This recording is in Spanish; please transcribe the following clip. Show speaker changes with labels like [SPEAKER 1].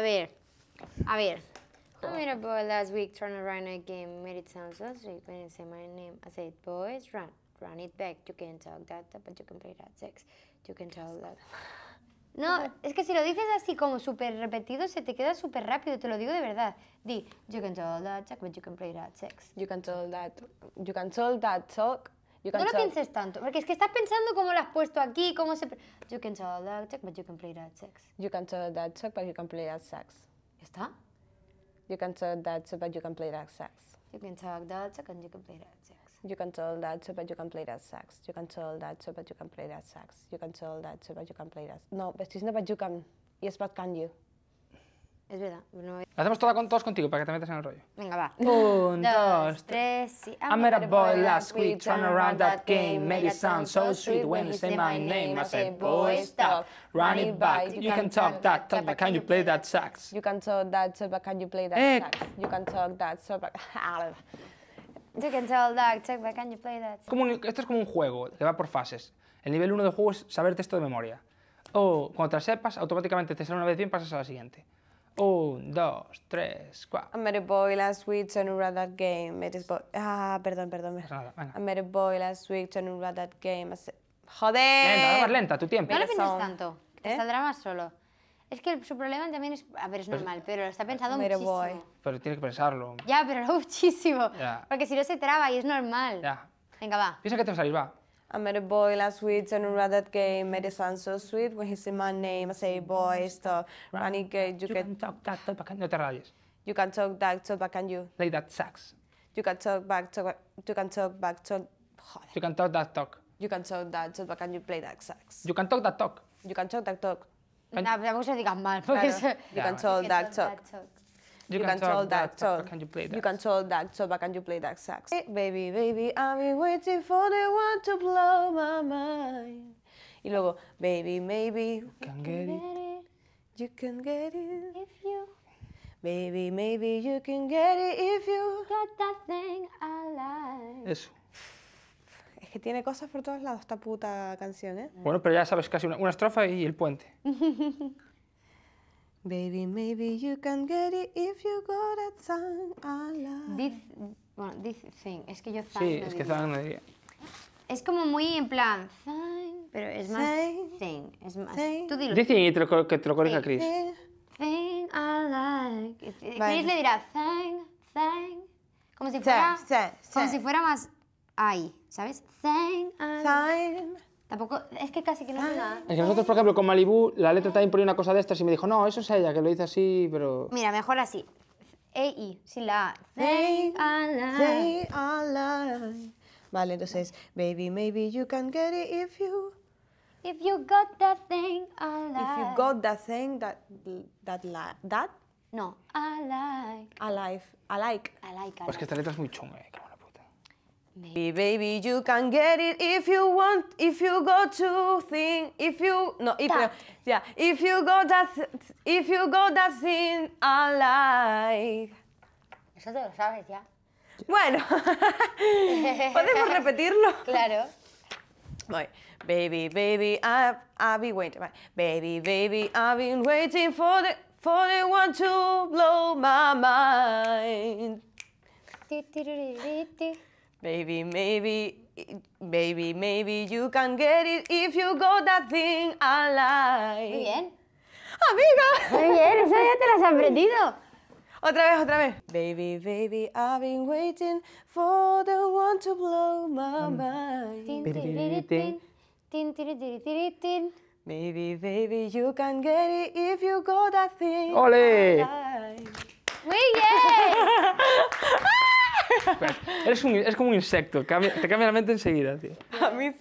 [SPEAKER 1] A ver, a ver. I met a boy last week trying to run a game. Made it sound so sweet when I say my name. I said, boys, run, run it back. You can talk that, but you can play that sex. You can tell that. No, es que si lo dices así como súper repetido, se te queda súper rápido, te lo digo de verdad. Di, you can tell that but you can play that sex. You can tell that, you can tell that talk, You can no lo pienses tanto, porque es que estás pensando cómo lo has puesto
[SPEAKER 2] aquí, cómo se... You can tell that check, but you can play that sex. You can tell that check, but you can play that sex. está? You can tell that check, but you can play that sex. You can tell that check, and you can play that sex. You can tell that but you can play that sex. You can tell that but you can play that sex. You can tell that but you can play that. No, but it's not but you can. Yes, but can you? Es verdad. No...
[SPEAKER 3] Hacemos todo con todos contigo para que te metas en el rollo.
[SPEAKER 2] Venga, va. Un, dos,
[SPEAKER 1] tres. Y... I met a boy last week, turn around that game, made it
[SPEAKER 3] sound so sweet when you say my name. I said, boy, stop, run it back. You can talk that talk, but can you play that sax?
[SPEAKER 2] You can talk that talk, but can you play that eh. sax? You can talk that talk, but... You can tell that talk, but can you play that
[SPEAKER 3] Como esto es como un juego que va por fases. El nivel 1 del juego es saber texto de memoria. O cuando te sepas, automáticamente te sale una vez bien, pasas a la siguiente. Un, dos, tres, cuatro.
[SPEAKER 2] I met a boy last week turn around that game. ah, perdón, perdón. I'm I met a boy last week turn around that game. Joder. Lenta,
[SPEAKER 1] más lenta, tu tiempo. No lo pienses tanto,
[SPEAKER 2] ¿Eh? te saldrá más solo. Es que su problema también es, a
[SPEAKER 1] ver, es pues normal, pero lo está pensado muchísimo.
[SPEAKER 3] Pero tiene que pensarlo.
[SPEAKER 1] Ya, pero no muchísimo. Porque si
[SPEAKER 2] no se traba y es normal. Ya. Venga, va.
[SPEAKER 3] Piensa que te va a salir, va.
[SPEAKER 2] I met a boy last week, and around that game, made his son so sweet. When he see my name, I say, boy, stop, right. running gate, you, you can, can
[SPEAKER 3] talk that, talk back, no te rayes.
[SPEAKER 2] You can talk that, talk back, and you. play that sax. You can talk back, talk, you can talk back, talk, joder.
[SPEAKER 3] You can talk that talk.
[SPEAKER 2] You can talk that, talk back, and you play that sax. You can talk that talk. You can talk that talk. No, nah, pero tampoco se digas mal, porque... Claro. You yeah, can talk that talk. That talk. You, can't can, tell that, so. can you play that? You can tell that, so but can you play that sax? Hey, baby, baby, I've been waiting for the one to blow my mind. Y luego, baby, maybe you can, get, it. You can get it if you. Baby, maybe you can get it if
[SPEAKER 1] you got that thing
[SPEAKER 2] I like. Eso. Es que tiene cosas por todos lados esta puta canción, ¿eh?
[SPEAKER 3] Bueno, pero ya sabes casi una, una estrofa y el puente. Baby, maybe
[SPEAKER 2] you can get it if you got a thang I This, bueno, this thing. Es que yo thang Sí, no es diría. que thang no diría. Es como muy en plan thang, pero
[SPEAKER 1] es más thing. thing. Es más, thing. tú dilo. Dicen
[SPEAKER 3] y te lo, que te lo corrija Chris.
[SPEAKER 1] Thing, thing I like. Vale. Chris le dirá thang, thang. Como si fuera, thang, como si fuera más ahí, ¿sabes? Thang I like. Tampoco, es que casi que no nada.
[SPEAKER 3] Es que nosotros, por ejemplo, con Malibu, la letra también ponía una cosa de estas y me dijo, no, eso es ella, que lo dice así, pero...
[SPEAKER 2] Mira, mejor así.
[SPEAKER 1] E-I, sin la A. They
[SPEAKER 2] like". vale, entonces, baby, maybe you can get it if you... If you got that thing, I like. If you got that thing, that, that, that, No, I like. I like, I like. I like,
[SPEAKER 3] que esta letra es muy chunga, eh,
[SPEAKER 2] Maybe. Baby, you can get it if you want, if you go to thing, if you no, if that. you, yeah, if you go that, if you go that thing alive. Eso te lo sabes ya. Bueno, podemos repetirlo. Claro. Voy. Baby, baby, I've, I've been waiting. Baby, baby, I've been waiting for the for the one to blow my mind. Baby, maybe, baby, maybe you can get it if you got that thing I like. Muy bien. Amiga. Muy bien, eso ya te las has aprendido. Otra vez, otra vez. Baby, baby, I've been waiting for the one to blow my mm. mind. Tin, tin, tin, tin, tin, Baby, baby, you can get it if you got that thing.
[SPEAKER 1] ¡Ole!
[SPEAKER 3] es, como un insecto, te cambia la mente enseguida, tío.